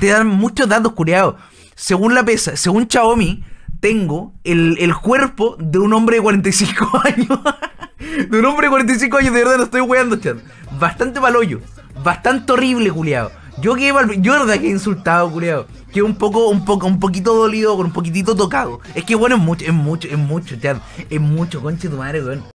te dan muchos datos curiados. Según la pesa, según Xiaomi, tengo el, cuerpo de un hombre de 45 años. de un hombre de 45 años, de verdad, no estoy weando, chat. Bastante paloyo. Bastante horrible, culiado. Yo que yo verdad que he insultado, culiado. Que un poco, un poco, un poquito dolido, con un poquitito tocado. Es que bueno, es mucho, es mucho, es mucho, chat. Es mucho, conche tu madre, weón.